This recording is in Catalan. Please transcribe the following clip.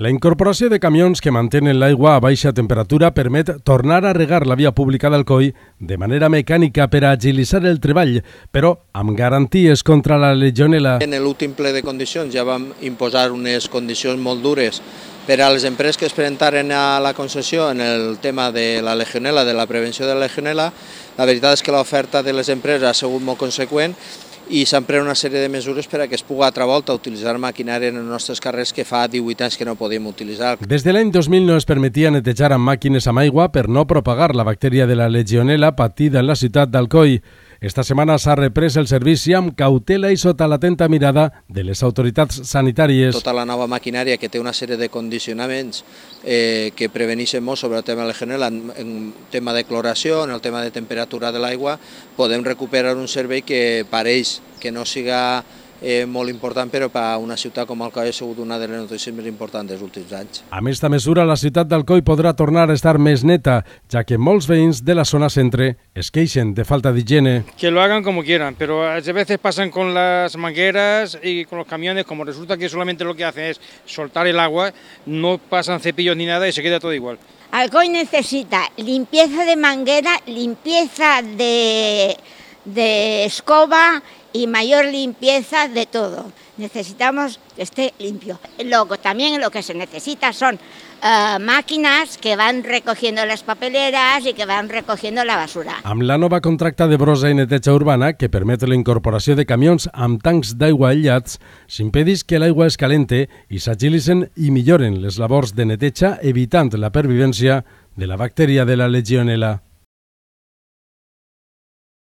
La incorporació de camions que mantenen l'aigua a baixa temperatura permet tornar a regar la via pública d'Alcoi de manera mecànica per a agilitzar el treball, però amb garanties contra la legionela. En l'últim ple de condicions ja vam imposar unes condicions molt dures per a les empreses que es presentaren a la concessió en el tema de la legionela, de la prevenció de la legionela. La veritat és que l'oferta de les empreses ha sigut molt conseqüent i s'han pres una sèrie de mesures per a que es pugui altra volta utilitzar maquinària en els nostres carrers que fa 18 anys que no podíem utilitzar. Des de l'any 2000 no es permetia netejar amb màquines amb aigua per no propagar la bactèria de la legionela patida en la ciutat d'Alcoi. Esta setmana s'ha reprès el servici amb cautela i sota l'atenta mirada de les autoritats sanitàries. Tota la nova maquinària que té una sèrie de condicionaments eh, que prevenixen molt sobre el tema de general, en, en tema de cloració, en el tema de temperatura de l'aigua, podem recuperar un servei que pareix que no siga eh, molt important, però per a una ciutat com Alcoi ha sigut una de les notícies més importants dels últims anys. A més de mesura, la ciutat d'Alcoi podrà tornar a estar més neta, ja que molts veïns de la zona centre es queixen de falta d'higiene. Que lo hagan como quieran, pero a veces pasan con las mangueras y con los camiones, como resulta que solamente lo que hacen es soltar el agua, no pasan cepillos ni nada y se queda todo igual. Alcoy necesita limpieza de manguera, limpieza de de escoba y mayor limpieza de todo. Necesitamos que esté limpio. Luego también lo que se necesita son eh, màquines que van recogiendo les papeleras i que van recogiendo la basura. Amb la nova contracta de brosa i neteja urbana, que permet la incorporació de camions amb tancs d'aigua aïllats, s'impedís que l'aigua es calente i s'agilicen i milloren les labors de neteja evitant la pervivència de la bacteria de la legionela.